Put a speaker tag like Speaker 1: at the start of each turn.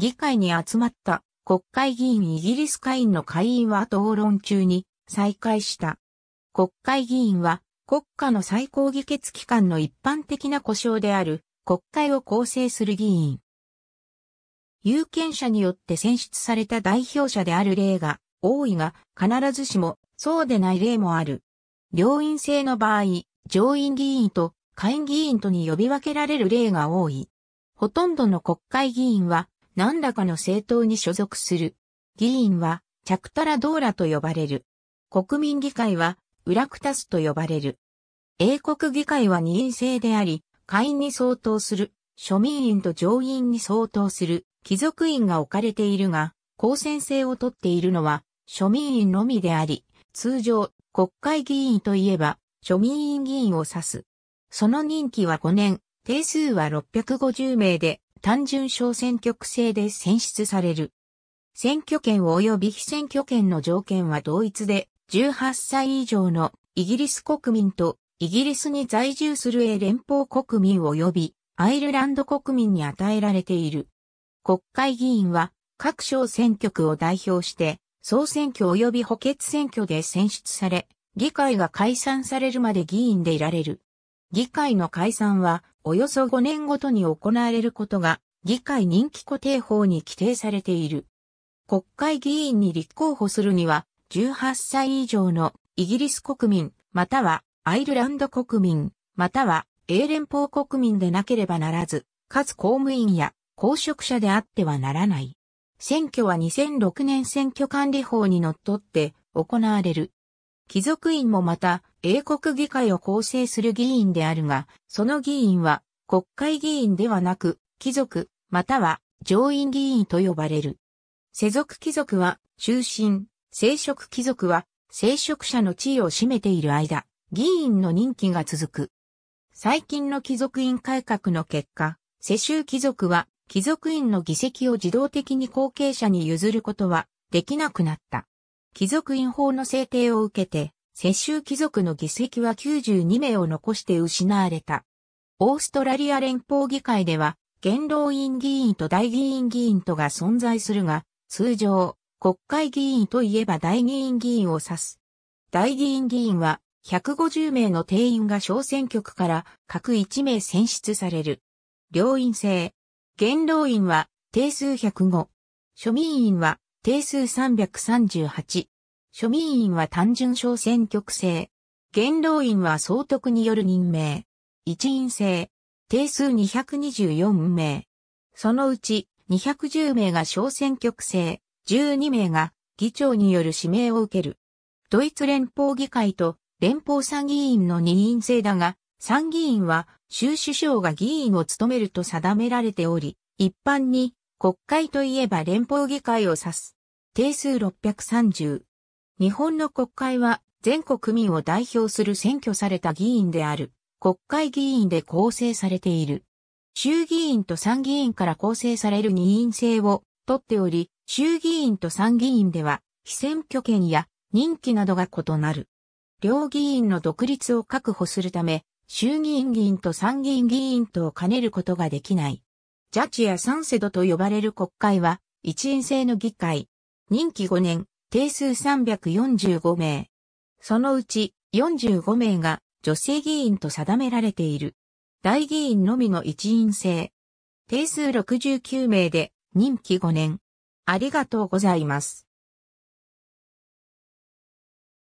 Speaker 1: 議会に集まった国会議員イギリス会員の会員は討論中に再開した。国会議員は国家の最高議決機関の一般的な故障である国会を構成する議員。有権者によって選出された代表者である例が多いが必ずしもそうでない例もある。両院制の場合、上院議員と下院議員とに呼び分けられる例が多い。ほとんどの国会議員は何らかの政党に所属する。議員は、チャクタラドーラと呼ばれる。国民議会は、ウラクタスと呼ばれる。英国議会は二院制であり、下院に相当する、庶民院と上院に相当する、貴族院が置かれているが、公選制をとっているのは、庶民院のみであり、通常、国会議員といえば、庶民院議員を指す。その任期は5年、定数は650名で、単純小選挙区制で選出される。選挙権及び非選挙権の条件は同一で、18歳以上のイギリス国民とイギリスに在住する英連邦国民及びアイルランド国民に与えられている。国会議員は各小選挙区を代表して総選挙及び補欠選挙で選出され、議会が解散されるまで議員でいられる。議会の解散はおよそ5年ごとに行われることが議会人気固定法に規定されている。国会議員に立候補するには、18歳以上のイギリス国民、またはアイルランド国民、または英連邦国民でなければならず、かつ公務員や公職者であってはならない。選挙は2006年選挙管理法にのっとって行われる。貴族院もまた英国議会を構成する議員であるが、その議員は国会議員ではなく、貴族、または上院議員と呼ばれる。世俗貴族は中心、聖職貴族は聖職者の地位を占めている間、議員の任期が続く。最近の貴族院改革の結果、世襲貴族は貴族院の議席を自動的に後継者に譲ることはできなくなった。貴族院法の制定を受けて、世襲貴族の議席は92名を残して失われた。オーストラリア連邦議会では、元老院議員と大議員議員とが存在するが、通常、国会議員といえば大議員議員を指す。大議員議員は、150名の定員が小選挙区から各1名選出される。両院制。元老院は定数105。庶民院は定数338。庶民院は単純小選挙区制。元老院は総督による任命。一院制。定数224名。そのうち210名が小選挙区制、12名が議長による指名を受ける。ドイツ連邦議会と連邦参議院の二院制だが、参議院は州首相が議員を務めると定められており、一般に国会といえば連邦議会を指す。定数630。日本の国会は全国民を代表する選挙された議員である国会議員で構成されている。衆議院と参議院から構成される二院制をとっており、衆議院と参議院では非選挙権や任期などが異なる。両議員の独立を確保するため、衆議院議員と参議院議員とを兼ねることができない。ジャッジやサンセドと呼ばれる国会は、一院制の議会。任期5年、定数345名。そのうち45名が女性議員と定められている。大議員のみの一員制。定数69名で任期5年。ありがとうございます。